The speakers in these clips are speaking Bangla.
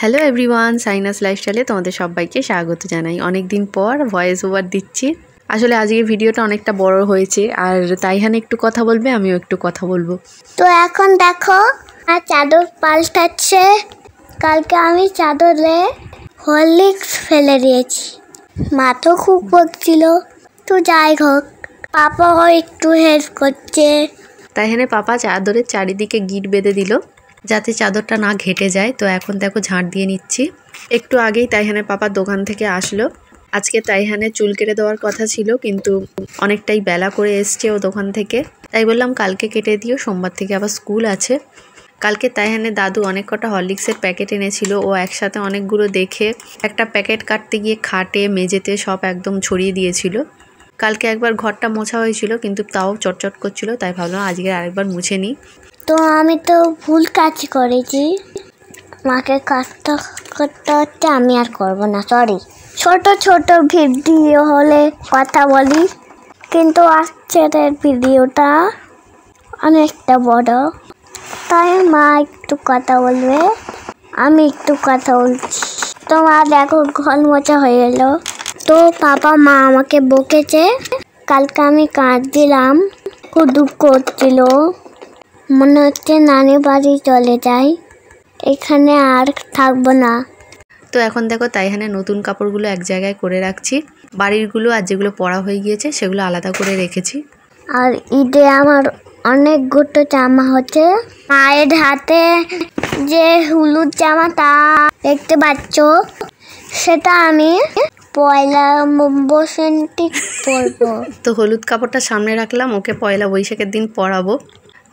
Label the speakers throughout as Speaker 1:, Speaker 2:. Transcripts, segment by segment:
Speaker 1: হ্যালো এভরিওয়ান সাইনাস লাইফস্টাইলে তোমাদের সবাইকে স্বাগত জানাই অনেক দিন পর ভয়েস ওভার দিচ্ছি আসলে আজকে ভিডিওটা অনেকটা বড় হয়েছে আর তাইহান একটু কথা বলবে আমিও একটু কথা বলবো
Speaker 2: তো এখন দেখো আর চাদর পাল্টাচ্ছে কালকে আমি চাদরে হরলিক্স ফেলে দিয়েছি মা তো খুব করছিল তো যাই হোক পাপাও একটু হেল্প করছে তাইহানে
Speaker 1: পাপা চাদরের চারিদিকে গিট বেঁধে দিল যাতে চাদরটা না ঘেটে যায় তো এখন দেখো ঝাঁট দিয়ে নিচ্ছি একটু আগেই তাইহানের পাপার দোকান থেকে আসলো আজকে তাইহানের চুল কেটে দেওয়ার কথা ছিল কিন্তু অনেকটাই বেলা করে এসছে ও দোকান থেকে তাই বললাম কালকে কেটে দিও সোমবার থেকে আবার স্কুল আছে কালকে তাইহানের দাদু অনেক কটা হরলিক্সের প্যাকেট এনেছিল ও একসাথে অনেকগুলো দেখে একটা প্যাকেট কাটতে গিয়ে খাটে মেঝেতে সব একদম ছড়িয়ে দিয়েছিল কালকে একবার ঘরটা মোছা হয়েছিল কিন্তু তাও চটচট করছিল তাই ভাবলাম আজকে আরেকবার মুছে নিই
Speaker 2: তো আমি তো ভুল কাজ করেছি মাকে কাজটা করতে হচ্ছে আমি আর করব না সরি ছোট ছোট ভিডিও হলে কথা বলি কিন্তু আজকের ভিডিওটা অনেকটা বড় তাই মা একটু কথা বলবে আমি একটু কথা বলছি তো মা দেখো ঘন মোচা হয়ে গেল তো পাপা মা আমাকে বকেছে কালকে আমি কাঁদ দিলাম খুব দুঃখ হচ্ছিল মনে হচ্ছে নানি বাড়ি চলে যাই এখানে আর
Speaker 1: থাকবো না তো এখন দেখো তাই এখানে নতুন কাপড়গুলো এক জায়গায় করে রাখছি বাড়িরগুলো আর যেগুলো পড়া হয়ে গিয়েছে সেগুলো আলাদা করে রেখেছি
Speaker 2: আর ঈদে আমার অনেক গুটো জামা হচ্ছে মায়ের হাতে যে হলুদ জামা তা দেখতে পাচ্ছ সেটা আমি পয়লা বসন্তিক
Speaker 1: পরবো তো হলুদ কাপড়টা সামনে রাখলাম ওকে পয়লা বৈশাখের দিন পরাবো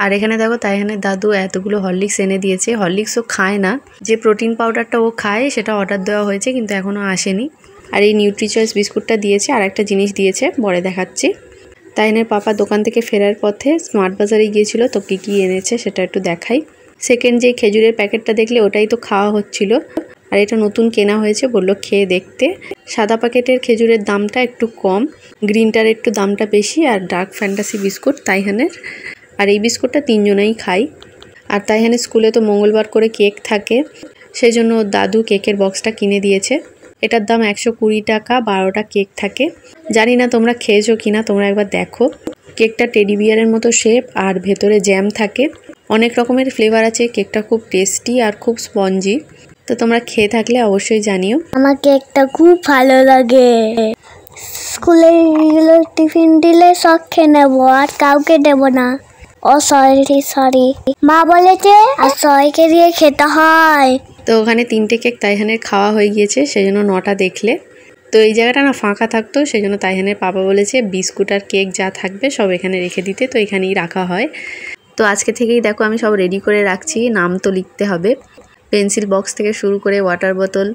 Speaker 1: আর এখানে দেখো এখানে দাদু এতগুলো হরলিক্স এনে দিয়েছে হরলিক্সও খায় না যে প্রোটিন পাউডারটা ও খায় সেটা অর্ডার দেওয়া হয়েছে কিন্তু এখনও আসেনি আর এই নিউট্রিচয়েস বিস্কুটটা দিয়েছে আর একটা জিনিস দিয়েছে পরে দেখাচ্ছি তাইনের পাপা দোকান থেকে ফেরার পথে স্মার্ট বাজারে গিয়েছিল তো কী কী এনেছে সেটা একটু দেখাই সেকেন্ড যে খেজুরের প্যাকেটটা দেখলে ওটাই তো খাওয়া হচ্ছিল আর এটা নতুন কেনা হয়েছে বললো খেয়ে দেখতে সাদা প্যাকেটের খেজুরের দামটা একটু কম গ্রিনটার একটু দামটা বেশি আর ডার্ক ফ্যান্টাসি বিস্কুট তাইহানের আর এই বিস্কুটটা তিনজনেই খাই আর তাই এখানে স্কুলে তো মঙ্গলবার করে কেক থাকে সেই জন্য দাদু কেকের বক্সটা কিনে দিয়েছে এটার দাম একশো কুড়ি টাকা বারোটা কেক থাকে জানি না তোমরা খেয়েছো কি না তোমরা একবার দেখো কেকটা টেডি বিয়ারের মতো শেপ আর ভেতরে জ্যাম থাকে অনেক রকমের ফ্লেভার আছে কেকটা খুব টেস্টি আর খুব স্পঞ্জি তো তোমরা খেয়ে থাকলে অবশ্যই জানিও
Speaker 2: আমার কেকটা খুব ভালো লাগে স্কুলে টিফিন দিলে সব খেয়ে নেবো আর কাউকে দেবো না ও সরি সরি মা বলেছে আর সয়কে দিয়ে খেতে হয় তো ওখানে
Speaker 1: তিনটে কেক তাইহানের খাওয়া হয়ে গিয়েছে সেই জন্য নটা দেখলে তো এই জায়গাটা না ফাঁকা থাকতো সেই জন্য তাইহানের পাপা বলেছে বিস্কুট আর কেক যা থাকবে সব এখানে রেখে দিতে তো এখানেই রাখা হয় তো আজকে থেকেই দেখো আমি সব রেডি করে রাখছি নাম তো লিখতে হবে পেন্সিল বক্স থেকে শুরু করে ওয়াটার বোতল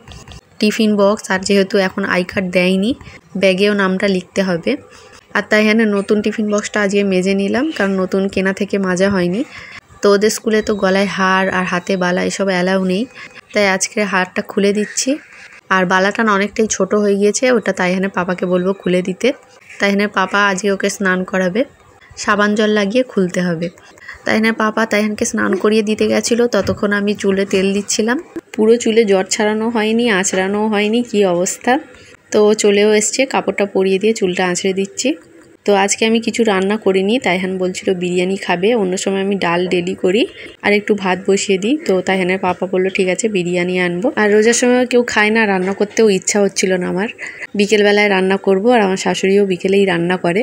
Speaker 1: টিফিন বক্স আর যেহেতু এখন আই কার্ড দেয়নি ব্যাগেও নামটা লিখতে হবে আর তাই এখানে হ্যাঁ, নতুন টিফিন বক্সটা আজকে মেজে নিলাম কারণ নতুন কেনা থেকে মাজা হয়নি তো ওদের স্কুলে তো গলায় হার আর হাতে বালা এসব অ্যালাউ নেই তাই আজকে হারটা খুলে দিচ্ছি আর বালাটা অনেকটাই ছোট হয়ে গিয়েছে ওটা তাইহানের হ্যাঁ, পাপাকে বলবো খুলে দিতে তাই তাইহানের হ্যাঁ, পাপা আজকে ওকে স্নান করাবে সাবান জল লাগিয়ে খুলতে হবে তাই তাইহানের পাপা তাই তাইহানকে স্নান করিয়ে দিতে গেছিলো ততক্ষণ আমি চুলে তেল দিচ্ছিলাম পুরো চুলে জ্বর ছাড়ানো হয়নি আঁচড়ানো হয়নি কি অবস্থা তো চলেও এসছে কাপড়টা পরিয়ে দিয়ে চুলটা আঁচড়ে দিচ্ছি তো আজকে আমি কিছু রান্না করিনি তাইহান বলছিল বিরিয়ানি খাবে অন্য সময় আমি ডাল ডেলি করি আর একটু ভাত বসিয়ে দিই তো তাইহানের পাপা বললো ঠিক আছে বিরিয়ানি আনবো আর রোজার সময় কেউ খায় না রান্না করতেও ইচ্ছা হচ্ছিল না আমার বিকেলবেলায় রান্না করব আর আমার শাশুড়িও বিকেলেই রান্না করে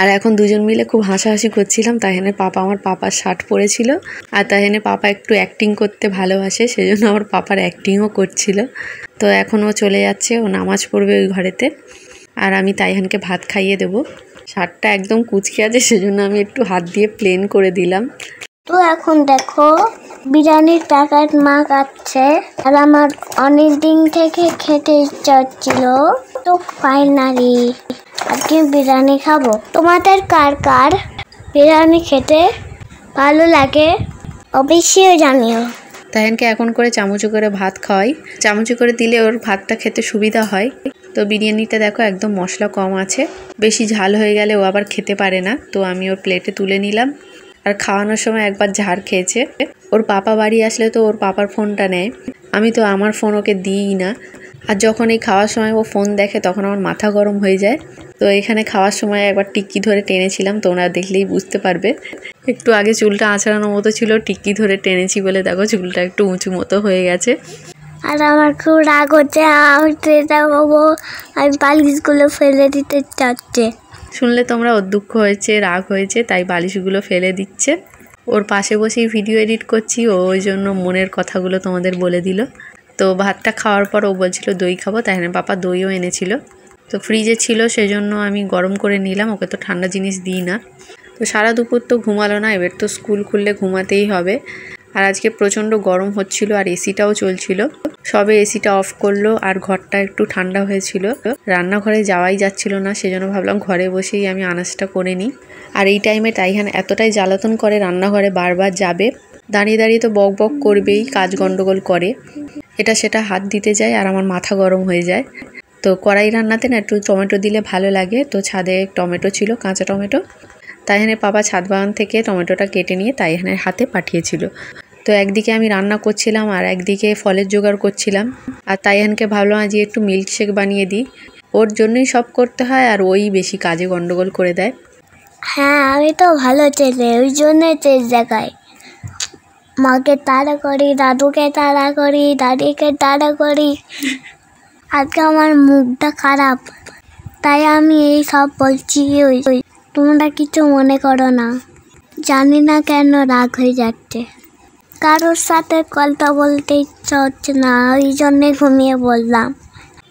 Speaker 1: আর এখন দুজন মিলে খুব হাসাহাসি করছিলাম তাহেনের পাপা আমার পাপার শার্ট পরেছিল আর হেনে পাপা একটু অ্যাক্টিং করতে ভালোবাসে সেজন্য আমার পাপার অ্যাক্টিংও করছিল তো এখন ও চলে যাচ্ছে ও নামাজ পড়বে ওই ঘরেতে আর আমি তাইহানকে ভাত খাইয়ে দেব শার্টটা একদম কুচকে আছে সেজন্য আমি একটু হাত দিয়ে প্লেন করে দিলাম
Speaker 2: তো এখন দেখো বিরিয়ানির প্যাকেট মা কাটছে আর আমার অনেক দিন থেকে খেতে ইচ্ছা হচ্ছিল তো ফাইনালি আজকে বিরিয়ানি খাবো তোমাদের কার কার বিরিয়ানি খেতে ভালো লাগে অবশ্যই জানিও তাহেনকে এখন করে চামচু করে ভাত
Speaker 1: খাওয়াই চামচু করে দিলে ওর ভাতটা খেতে সুবিধা হয় তো বিরিয়ানিটা দেখো একদম মশলা কম আছে বেশি ঝাল হয়ে গেলে ও আবার খেতে পারে না তো আমি ওর প্লেটে তুলে নিলাম আর খাওয়ানোর সময় একবার ঝাড় খেয়েছে ওর পাপা বাড়ি আসলে তো ওর পাপার ফোনটা নেয় আমি তো আমার ফোন ওকে দিই না আর যখন এই খাওয়ার সময় ও ফোন দেখে তখন আমার মাথা গরম হয়ে যায় তো এখানে খাওয়ার সময় একবার টিক্কি ধরে টেনেছিলাম তোমরা দেখলেই বুঝতে পারবে একটু আগে চুলটা আছড়ানোর মতো ছিল টিক্কি ধরে টেনেছি বলে দেখো চুলটা একটু উঁচু মতো হয়ে গেছে
Speaker 2: আর আমার খুব রাগ হচ্ছে আমি বালিশগুলো ফেলে
Speaker 1: দিতে চাচ্ছে শুনলে তোমরা ওর দুঃখ হয়েছে রাগ হয়েছে তাই বালিশগুলো ফেলে দিচ্ছে ওর পাশে বসেই ভিডিও এডিট করছি ও ওই জন্য মনের কথাগুলো তোমাদের বলে দিল তো ভাতটা খাওয়ার পর ও বলছিল দই খাবো তাই না পাপা দইও এনেছিল তো ফ্রিজে ছিল সেজন্য আমি গরম করে নিলাম ওকে তো ঠান্ডা জিনিস দিই না তো সারা দুপুর তো ঘুমালো না এবার তো স্কুল খুললে ঘুমাতেই হবে আর আজকে প্রচণ্ড গরম হচ্ছিল আর এসিটাও চলছিল সবে এসিটা অফ করলো আর ঘরটা একটু ঠান্ডা হয়েছিল রান্নাঘরে যাওয়াই যাচ্ছিল না সেজন্য ভাবলাম ঘরে বসেই আমি আনাজটা করে নিই আর এই টাইমে টাইহান এতটাই জ্বালাতন করে রান্নাঘরে বারবার যাবে দাঁড়িয়ে দাঁড়িয়ে তো বক বক করবেই কাজ গণ্ডগোল করে এটা সেটা হাত দিতে যায় আর আমার মাথা গরম হয়ে যায় তো কড়াই রান্নাতে না একটু টমেটো দিলে ভালো লাগে তো ছাদে টমেটো ছিল কাঁচা টমেটো তাই এখানে বাবা ছাদ বাগান থেকে টমেটোটা কেটে নিয়ে তাই এখানে হাতে পাঠিয়েছিল তো একদিকে আমি রান্না করছিলাম আর একদিকে ফলের জোগাড় করছিলাম আর তাইহানকে ভাবলাম আজ একটু মিল্কশেক বানিয়ে দিই ওর জন্যই সব করতে হয় আর ওই বেশি কাজে গন্ডগোল করে দেয়
Speaker 2: হ্যাঁ আমি তো ভালো ছেলে ওই জন্যই চেস দেখাই মাকে তাড়া করি দাদুকে তাড়া করি দাদিকে তাড়া করি আজকে আমার মুখটা খারাপ তাই আমি এই সব বলছি তোমরা কিছু মনে করো না জানি না কেন রাগ হয়ে যাচ্ছে কারোর সাথে কথা বলতে ইচ্ছা হচ্ছে না ওই জন্যে ঘুমিয়ে বললাম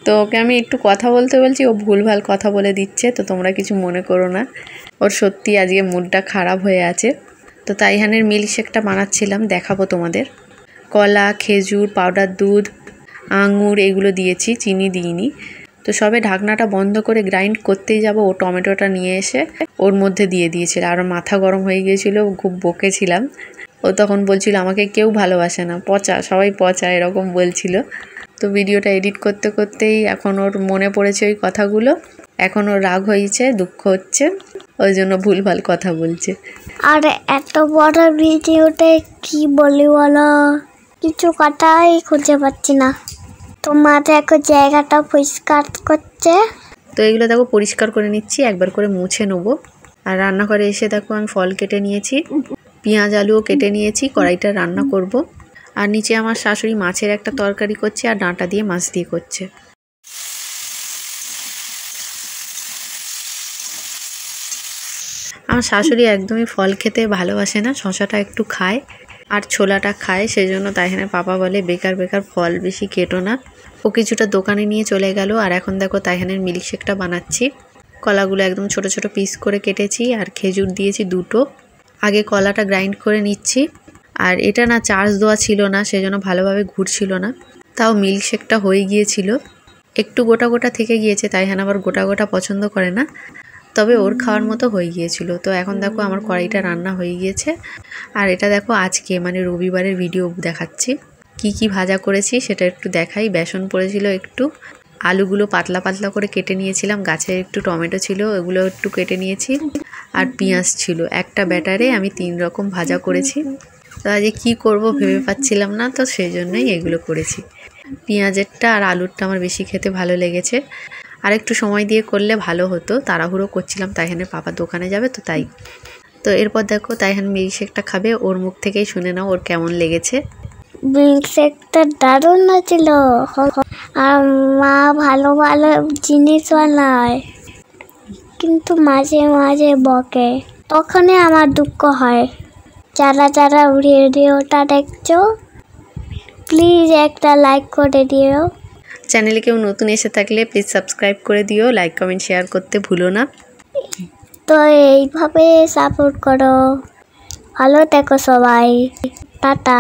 Speaker 2: তো ওকে আমি একটু কথা বলতে বলছি ও ভুলভাল কথা বলে
Speaker 1: দিচ্ছে তো তোমরা কিছু মনে করো না ওর সত্যি আজকে মুডটা খারাপ হয়ে আছে তো তাইহানের মিল্কশেকটা বানাচ্ছিলাম দেখাবো তোমাদের কলা খেজুর পাউডার দুধ আঙুর এগুলো দিয়েছি চিনি দিইনি তো সবে ঢাকনাটা বন্ধ করে গ্রাইন্ড করতেই যাব ও টমেটোটা নিয়ে এসে ওর মধ্যে দিয়ে দিয়েছিল আর মাথা গরম হয়ে গিয়েছিলো খুব বকেছিলাম ও তখন বলছিল আমাকে কেউ ভালোবাসে না পচা সবাই পচা এরকম বলছিল তো ভিডিওটা এডিট করতে করতেই এখন ওর মনে পড়েছে ওই কথাগুলো এখন ওর রাগ হয়েছে দুঃখ হচ্ছে ওই জন্য ভুলভাল কথা বলছে আর এত
Speaker 2: বড় ভিডিওটা কি বলি বলো কিছু কাটাই খুঁজে পাচ্ছি না তো দেখো জায়গাটা পরিষ্কার করছে তো এগুলো দেখো পরিষ্কার
Speaker 1: করে নিচ্ছি একবার করে মুছে নেবো আর রান্নাঘরে এসে দেখো আমি ফল কেটে নিয়েছি পেঁয়াজ আলুও কেটে নিয়েছি কড়াইটা রান্না করব। আর নিচে আমার শাশুড়ি মাছের একটা তরকারি করছে আর ডাঁটা দিয়ে মাছ দিয়ে করছে আমার শাশুড়ি একদমই ফল খেতে ভালোবাসে না শশাটা একটু খায় আর ছোলাটা খায় সেই জন্য তাইখানে পাপা বলে বেকার বেকার ফল বেশি কেটো না ও কিছুটা দোকানে নিয়ে চলে গেল আর এখন দেখো তাইহানের মিল্কশেকটা বানাচ্ছি কলাগুলো একদম ছোট ছোট পিস করে কেটেছি আর খেজুর দিয়েছি দুটো আগে কলাটা গ্রাইন্ড করে নিচ্ছি আর এটা না চার্জ দেওয়া ছিল না সেজন্য ভালোভাবে ঘুরছিল না তাও মিল্কশেকটা হয়ে গিয়েছিল একটু গোটা গোটা থেকে গিয়েছে তাইখানে আবার গোটা গোটা পছন্দ করে না তবে ওর খাওয়ার মতো হয়ে গিয়েছিল তো এখন দেখো আমার কড়াইটা রান্না হয়ে গিয়েছে আর এটা দেখো আজকে মানে রবিবারের ভিডিও দেখাচ্ছি কি কি ভাজা করেছি সেটা একটু দেখাই বেসন পড়েছিল একটু আলুগুলো পাতলা পাতলা করে কেটে নিয়েছিলাম গাছে একটু টমেটো ছিল ওগুলো একটু কেটে নিয়েছি আর পেঁয়াজ ছিল একটা ব্যাটারে আমি তিন রকম ভাজা করেছি তো আজকে কী করব ভেবে পাচ্ছিলাম না তো সেই জন্যই এগুলো করেছি পেঁয়াজেরটা আর আলুরটা আমার বেশি খেতে ভালো লেগেছে আর একটু সময় দিয়ে করলে ভালো হতো তাড়াহুড়ো করছিলাম তাইহানের পাপা দোকানে যাবে তো তাই তো এরপর দেখো তাইহান মিল্কশেকটা খাবে ওর মুখ থেকেই শুনে নাও ওর কেমন লেগেছে
Speaker 2: মিল্কশেকটা দারুণ হয়েছিল আর মা ভালো ভালো জিনিস বানায় কিন্তু মাঝে মাঝে বকে তখনই আমার দুঃখ হয় যারা যারা ভিডিওটা দেখছো প্লিজ একটা লাইক
Speaker 1: করে দিও চ্যানেলে কেউ নতুন এসে থাকলে প্লিজ সাবস্ক্রাইব করে দিও লাইক কমেন্ট শেয়ার করতে
Speaker 2: ভুলো না তো এইভাবে সাপোর্ট করো ভালো থেকো সবাই টাটা